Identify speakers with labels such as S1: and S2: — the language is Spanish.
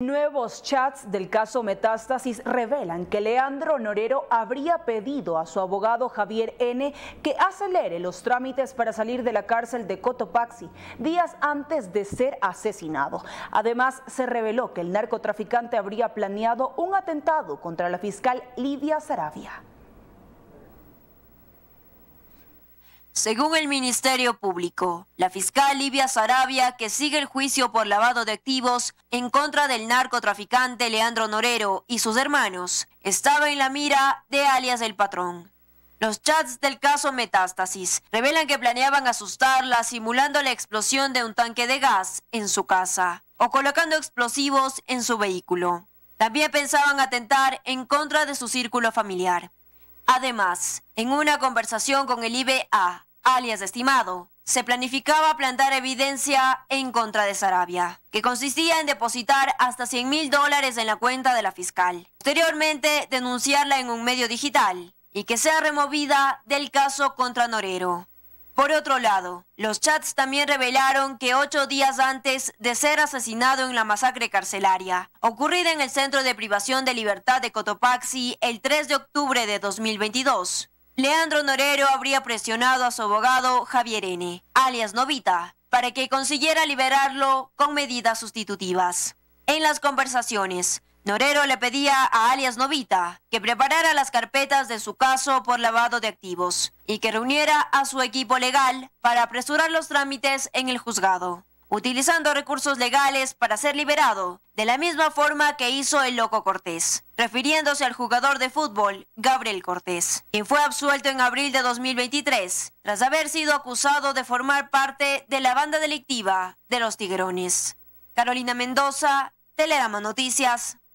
S1: Nuevos chats del caso Metástasis revelan que Leandro Norero habría pedido a su abogado Javier N. que acelere los trámites para salir de la cárcel de Cotopaxi días antes de ser asesinado. Además, se reveló que el narcotraficante habría planeado un atentado contra la fiscal Lidia Saravia.
S2: Según el Ministerio Público, la fiscal Livia Sarabia, que sigue el juicio por lavado de activos en contra del narcotraficante Leandro Norero y sus hermanos, estaba en la mira de alias El Patrón. Los chats del caso Metástasis revelan que planeaban asustarla simulando la explosión de un tanque de gas en su casa o colocando explosivos en su vehículo. También pensaban atentar en contra de su círculo familiar. Además, en una conversación con el IBA, alias estimado, se planificaba plantar evidencia en contra de Sarabia, que consistía en depositar hasta 100 mil dólares en la cuenta de la fiscal. Posteriormente, denunciarla en un medio digital y que sea removida del caso contra Norero. Por otro lado, los chats también revelaron que ocho días antes de ser asesinado en la masacre carcelaria, ocurrida en el Centro de Privación de Libertad de Cotopaxi el 3 de octubre de 2022, Leandro Norero habría presionado a su abogado Javier N., alias Novita, para que consiguiera liberarlo con medidas sustitutivas. En las conversaciones, Norero le pedía a alias Novita que preparara las carpetas de su caso por lavado de activos y que reuniera a su equipo legal para apresurar los trámites en el juzgado utilizando recursos legales para ser liberado, de la misma forma que hizo el loco Cortés, refiriéndose al jugador de fútbol Gabriel Cortés, quien fue absuelto en abril de 2023 tras haber sido acusado de formar parte de la banda delictiva de los Tigrones. Carolina Mendoza, Telerama Noticias.